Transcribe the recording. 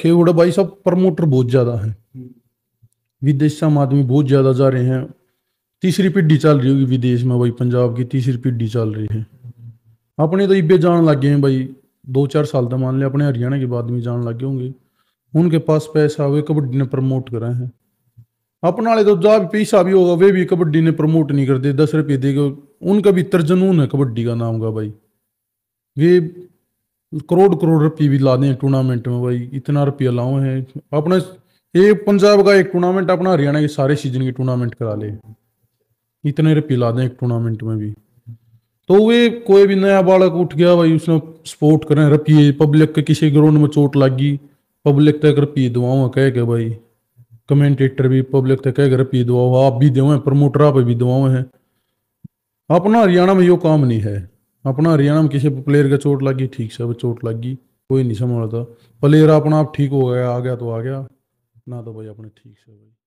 खेवड़ा तो भाई साहब प्रमोटर बहुत ज़्यादा है विदेश से आदमी बहुत ज़्यादा जा रहे हैं तीसरी पीढ़ी चल रही होगी विदेश में भाई पंजाब की तीसरी पीढ़ी चल रही है अपने तो इबे जान लग गए हैं भाई दो चार साल तक तो मान लें अपने हरियाणा के बाद में जान लग गए होंगे उनके पास पैसा वे कबड्डी ने प्रमोट करा है अपना तो जा पैसा भी होगा वे भी कबड्डी ने प्रमोट नहीं करते दस रुपये देगा उनका भी तर्जनून है कबड्डी का नाम का भाई वे करोड़ करोड़ रुपये भी ला दें टूर्नामेंट में भाई इतना रुपया लाओ है अपने ये पंजाब का एक टूर्नामेंट अपना हरियाणा के सारे सीजन के टूर्नामेंट करा ले इतने रुपये ला दें एक टूर्नामेंट में भी तो वे कोई भी नया बालक उठ गया भाई उसने सपोर्ट करें रुपये पब्लिक के किसी ग्राउंड में चोट लगी पब्लिक तक रुपये दुआओं कह के भाई कमेंटेटर भी पब्लिक तक कह के रुपये दुआओं आप भी दो प्रमोटर आप भी दवाओ हैं अपना हरियाणा में यो काम नहीं है ਆਪਣਾ ਹਰਿਆਣਾ ਮ ਕਿਸੇ ਪਲੇਅਰ ਕੇ ਚੋਟ ਲੱਗੀ ਠੀਕ ਸਭ ਚੋਟ ਲੱਗੀ ਕੋਈ ਨਹੀਂ ਸਮਝਦਾ ਪਲੇਅਰ ਆਪਣਾ ਆਪ ਠੀਕ ਹੋ ਗਿਆ ਆ ਗਿਆ ਤੋ ਆ ਗਿਆ ਨਾ ਤਾਂ ਬਈ ਆਪਣੇ ਠੀਕ ਸਭ